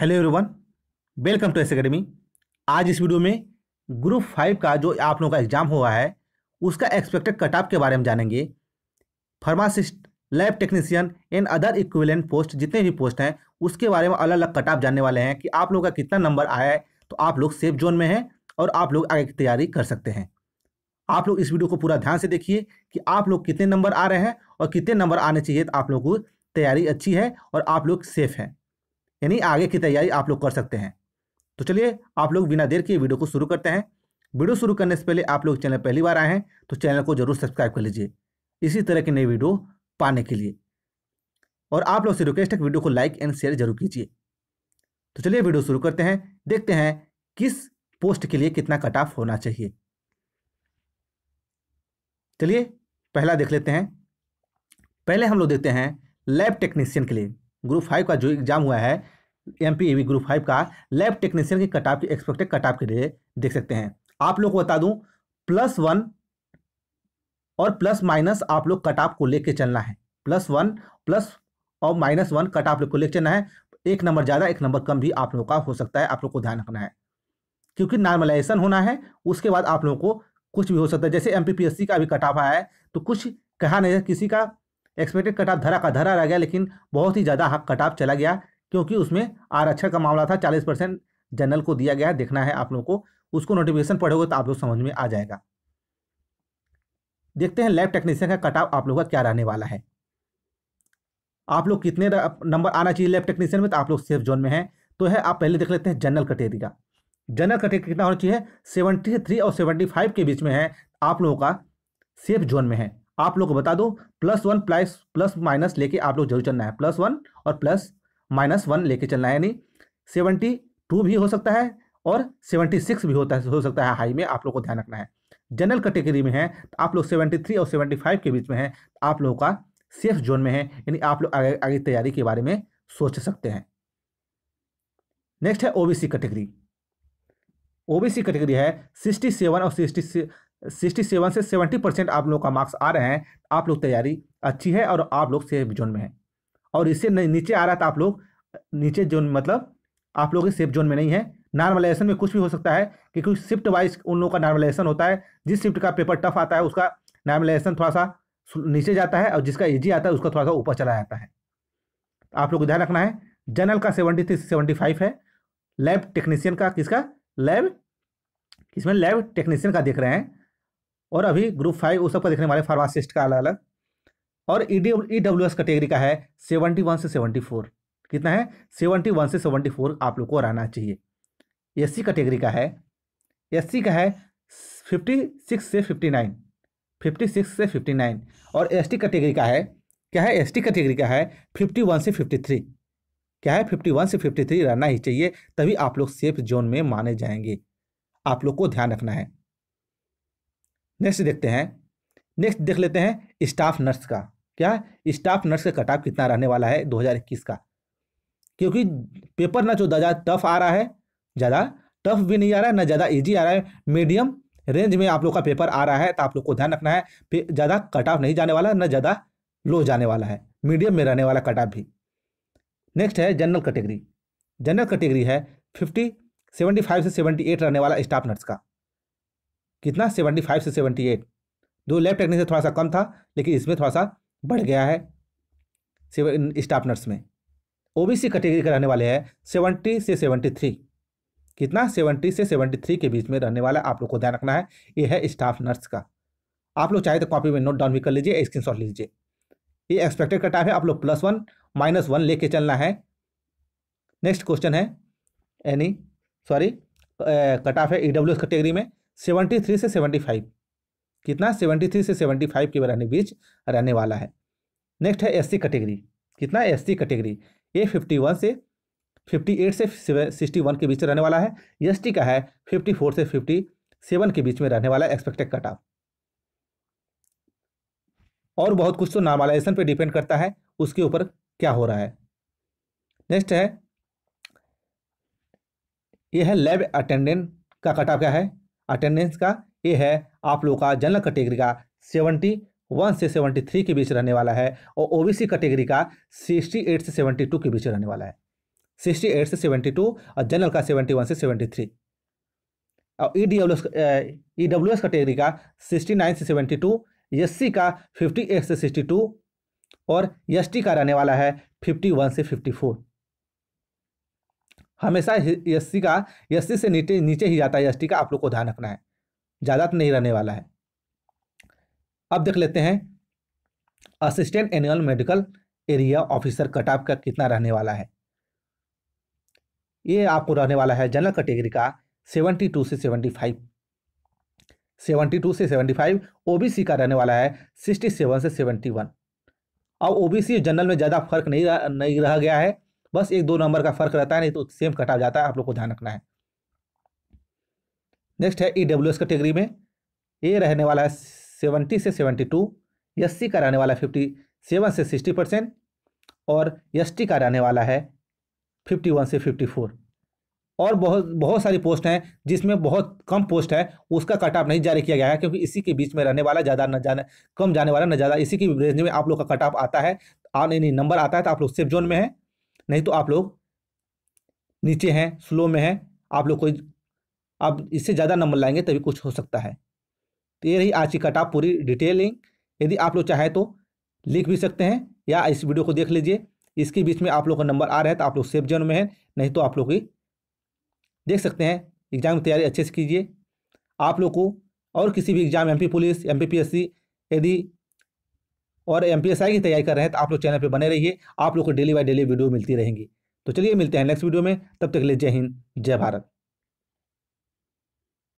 hello everyone welcome to S academy आज इस video में ग्रुप फाइव का जो आप लोगों का एग्जाम हुआ है उसका एक्सपेक्टेड कट ऑफ के बारे में जानेंगे pharmacist lab technician and other equivalent post जितने भी पोस्ट हैं उसके बारे में अलग अलग कट ऑफ जानने वाले हैं कि आप लोगों का कितना नंबर आया है तो आप लोग सेफ जोन में हैं और आप लोग आगे की तैयारी कर सकते हैं आप लोग इस वीडियो को पूरा ध्यान से देखिए कि आप लोग कितने नंबर आ रहे हैं और कितने नंबर आने चाहिए तो आप लोगों को तैयारी अच्छी है और आप लोग सेफ हैं यानी आगे की तैयारी आप लोग कर सकते हैं तो चलिए आप लोग बिना देर के वीडियो को शुरू करते हैं वीडियो शुरू करने से पहले आप लोग चैनल पहली बार आए हैं तो चैनल को जरूर सब्सक्राइब कर लीजिए इसी तरह की नई वीडियो पाने के लिए और आप लोग से रिक्वेस्ट है वीडियो को लाइक एंड शेयर जरूर कीजिए तो चलिए वीडियो शुरू करते हैं देखते हैं किस पोस्ट के लिए कितना कट ऑफ होना चाहिए चलिए पहला देख लेते हैं पहले हम लोग देखते हैं लैब टेक्नीशियन के लिए ग्रुप फाइव का जो एग्जाम हुआ है एम पी ग्रुप फाइव का लैब टेक्नीशियन की कटाप की एक्सपेक्टेड कटाप के लिए देख सकते हैं आप लोग को बता दूं प्लस वन और प्लस माइनस आप लोग कटाप को लेके चलना है प्लस वन प्लस और माइनस वन कटाप को लेकर चलना है एक नंबर ज़्यादा एक नंबर कम भी आप लोगों का हो सकता है आप लोग को ध्यान रखना है क्योंकि नॉर्मलाइजेशन होना है उसके बाद आप लोगों को कुछ भी हो सकता है जैसे एम का भी कटाप आया है तो कुछ कहा नहीं किसी का एक्सपेक्टेड कटाप धरा का धरा रह गया लेकिन बहुत ही ज़्यादा हाँ कटाप चला गया क्योंकि उसमें आरक्षण का मामला था चालीस परसेंट जनरल को दिया गया है देखना है आप लोगों को उसको नोटिफिकेशन पढ़ोगे तो आप लोग समझ में आ जाएगा देखते हैं लैब टेक्नीशियन का कटाव आप लोगों का क्या रहने वाला है आप लोग कितने नंबर आना चाहिए लैब टेक्नीशियन में तो आप लोग सेफ जोन में है तो है आप पहले देख लेते हैं जनरल कटेरिया का जनरल कटेरिया कितना होना चाहिए सेवेंटी थ्री और सेवेंटी फाइव के बीच में है आप लोगों का सेफ जोन में है आप लोग को बता दो plus one plus plus minus लेके आप लोग जरूर चलना है प्लस वन और प्लस माइनस वन लेके चलना है यानी सेवेंटी टू भी हो सकता है और सेवेंटी सिक्स भी होता है हो सकता है हाई में आप लोग को ध्यान रखना है जनरल कैटेगरी में है तो आप लोग सेवेंटी थ्री और सेवेंटी फाइव के बीच में है तो आप लोगों का सेफ जोन में है यानी आप लोग आगे आगे तैयारी के बारे में सोच सकते हैं नेक्स्ट है ओबीसी कैटेगरी ओबीसी कैटेगरी है सिक्सटी सेवन और सिक्सटी सिक्सटी सेवन से सेवेंटी परसेंट आप लोगों का मार्क्स आ रहे हैं तो आप लोग तैयारी अच्छी है और आप लोग सेफ जोन में हैं और इससे नीचे आ रहा था आप लोग नीचे जोन मतलब आप लोग सेफ जोन में नहीं है नॉर्मलाइजेशन में कुछ भी हो सकता है कि क्योंकि शिफ्ट वाइज उन लोगों का नॉर्मलाइजेशन होता है जिस शिफ्ट का पेपर टफ आता है उसका नॉर्मलाइजेशन थोड़ा सा नीचे जाता है और जिसका ईजी आता है उसका थोड़ा सा ऊपर चला जाता है आप लोग ध्यान रखना है जनरल का सेवेंटी थ्री सेवेंटी फाइव है लैब टेक्नीशियन का किसका लैब इसमें लैब टेक्नीशियन का देख रहे हैं और अभी ग्रुप फाइव उस सबका देखने वाले फार्मासिस्ट का अलग अलग और ई डब्ल्यू एस कैटेगरी का है सेवनटी वन से सेवनटी फोर कितना है सेवनटी वन से सेवनटी फोर आप लोग को रहना चाहिए एस सी कैटेगरी का है एस सी का है फिफ्टी सिक्स से फिफ्टी नाइन फिफ्टी सिक्स से फिफ्टी नाइन और एस टी कैटेगरी का है क्या है एस टी कैटेगरी का है फिफ्टी वन से फिफ्टी थ्री क्या है फिफ्टी वन से फिफ्टी थ्री रहना ही चाहिए तभी आप लोग सेफ जोन में माने जाएंगे आप लोग को ध्यान रखना है नेक्स्ट देखते हैं नेक्स्ट देख लेते हैं स्टाफ नर्स का क्या स्टाफ नर्स का कटाव कितना रहने वाला है 2021 का क्योंकि पेपर ना जो ज़्यादा टफ आ रहा है ज़्यादा टफ भी नहीं आ रहा है ना ज़्यादा ईजी आ रहा है मीडियम रेंज में आप लोग का पेपर आ रहा है तो आप लोग को ध्यान रखना है ज़्यादा कट ऑफ नहीं जाने वाला ना ज़्यादा लो जाने वाला है मीडियम में रहने वाला कट ऑफ भी नेक्स्ट है जनरल कैटेगरी जनरल कैटेगरी है फिफ्टी सेवेंटी फाइव से सेवेंटी एट रहने वाला स्टाफ नर्स का कितना सेवेंटी फाइव से सेवेंटी एट दो लेफ्ट टेक्निक से थोड़ा सा कम था लेकिन इसमें थोड़ा सा बढ़ गया है सेवन स्टाफ नर्स में ओबीसी कैटेगरी के रहने वाले हैं सेवेंटी से सेवेंटी थ्री कितना सेवेंटी से सेवेंटी थ्री के बीच में रहने वाला आप लोग को ध्यान रखना है ये है स्टाफ नर्स का आप लोग चाहे तो कॉपी में नोट डाउन भी कर लीजिए स्क्रीन शॉट लीजिए ये एक्सपेक्टेड कटाफ है आप लोग प्लस वन माइनस वन लेके चलना है नेक्स्ट क्वेश्चन है यानी सॉरी कटाफ है ई डब्ल्यू एस कैटेगरी में सेवेंटी थ्री से सेवेंटी फाइव कितना 73 से 75 के रहने बीच रहने वाला है नेक्स्ट है एससी कैटेगरी कितना एससी कैटेगरी ये 51 से 58 से 61 के बीच रहने वाला है एसटी का है 54 से 57 के बीच में रहने वाला एक्सपेक्टेड कट ऑफ और बहुत कुछ तो नॉर्मलाइजेशन पे डिपेंड करता है उसके ऊपर क्या हो रहा है नेक्स्ट है यह है लैब अटेंडेंट का कट ऑफ क्या है अटेंडेंस का ये है आप लोगों का जनरल कैटेगरी का सेवेंटी वन से सेवेंटी थ्री के बीच रहने वाला है और ओबीसी कैटेगरी का सिक्सटी एट से सेवेंटी टू के बीच रहने वाला है सिक्सटी एट से सेवेंटी टू और जनरल का सेवेंटी वन से सेवेंटी थ्री और E D E W S category का सिक्सटी नाइन से सेवेंटी टू एस सी का फिफ्टी एट से सिक्सटी टू और एस टी का रहने वाला है फिफ्टी वन से फिफ्टी फोर हमेशा एस सी का एस सी से नीचे नीचे ही जाता है एस टी का आप लोग को ध्यान रखना है ज़्यादा तो नहीं रहने वाला है अब देख लेते हैं assistant annual medical area officer cutoff का कितना रहने वाला है ये आपको रहने वाला है जनरल कैटेगरी का सेवेंटी टू से सेवेंटी फाइव सेवेंटी टू से सेवेंटी फाइव ओबीसी का रहने वाला है सिक्सटी सेवन से सेवेंटी वन और ओबीसी जनरल में ज़्यादा फर्क नहीं रह, नहीं रह गया है बस एक दो नंबर का फर्क रहता है नहीं तो सेम कटा जाता है आप लोग को ध्यान रखना है नेक्स्ट है ई डब्ल्यू एस कैटेगरी में ए रहने वाला है सेवेंटी से सेवेंटी टू एस सी का रहने वाला है फिफ्टी सेवन से सिक्सटी परसेंट और एस टी का रहने वाला है फिफ्टी वन से फिफ्टी फोर और बहुत बहुत सारी पोस्ट हैं जिसमें बहुत कम पोस्ट है उसका कट ऑफ नहीं जारी किया गया है क्योंकि इसी के बीच में रहने वाला ज़्यादा न जाने कम जाने वाला न ज़्यादा इसी की रेंज में आप लोग का कट ऑफ आता है नहीं नंबर आता है तो आप लोग सेफ जोन में हैं नहीं तो आप लोग नीचे हैं स्लो में हैं आप लोग कोई आप इससे ज़्यादा नंबर लाएंगे तभी कुछ हो सकता है तो ये रही आज की कटा पूरी डिटेलिंग यदि आप लोग चाहें तो लिख भी सकते हैं या इस वीडियो को देख लीजिए इसके बीच में आप लोग का नंबर आ रहा है तो आप लोग सेफ जोन में हैं नहीं तो आप लोग ही देख सकते हैं एग्ज़ाम की तैयारी अच्छे से कीजिए आप लोग को और किसी भी एग्ज़ाम एमपी पुलिस एमपीपीएससी यदि और एम की तैयारी कर रहे हैं तो आप लोग चैनल पर बने रहिए आप लोग को डेली बाई डेली वीडियो मिलती रहेंगी तो चलिए मिलते हैं नेक्स्ट वीडियो में तब तक ले जय हिंद जय भारत